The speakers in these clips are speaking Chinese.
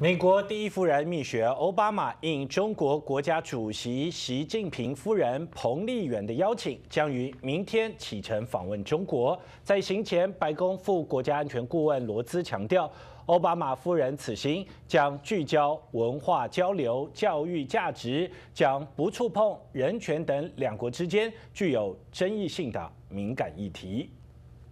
美国第一夫人秘学奥巴马应中国国家主席习近平夫人彭丽媛的邀请，将于明天启程访问中国。在行前，白宫副国家安全顾问罗兹强调，奥巴马夫人此行将聚焦文化交流、教育价值，将不触碰人权等两国之间具有争议性的敏感议题。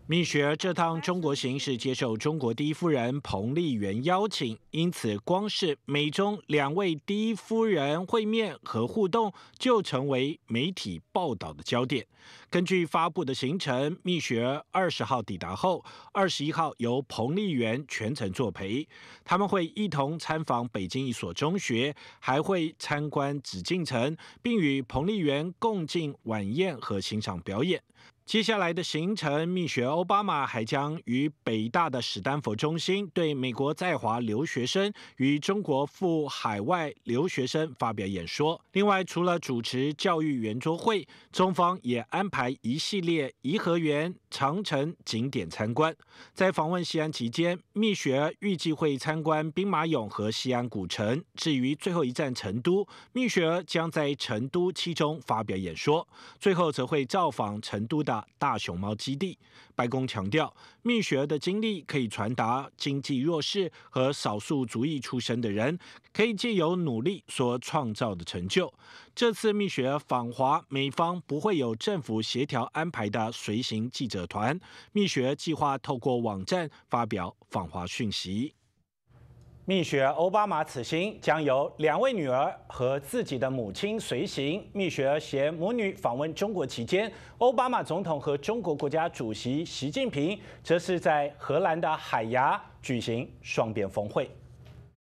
蜜雪儿这趟中国行是接受中国第一夫人彭丽媛邀请，因此光是美中两位第一夫人会面和互动就成为媒体报道的焦点。根据发布的行程，蜜雪儿二十号抵达后，二十一号由彭丽媛全程作陪，他们会一同参访北京一所中学，还会参观紫禁城，并与彭丽媛共进晚宴和欣赏表演。接下来的行程，蜜雪欧奥巴马还将与北大的史丹佛中心对美国在华留学生与中国赴海外留学生发表演说。另外，除了主持教育圆桌会，中方也安排一系列颐和园、长城景点参观。在访问西安期间，蜜雪儿预计会参观兵马俑和西安古城。至于最后一站成都，蜜雪儿将在成都七中发表演说。最后，则会造访成都的。大熊猫基地，白宫强调，蜜雪儿的经历可以传达经济弱势和少数族裔出身的人可以借由努力所创造的成就。这次蜜雪儿访华，美方不会有政府协调安排的随行记者团，蜜雪儿计划透过网站发表访华讯息。蜜雪尔·奥巴马此行将由两位女儿和自己的母亲随行。蜜雪儿携母女访问中国期间，奥巴马总统和中国国家主席习近平则是在荷兰的海牙举行双边峰会。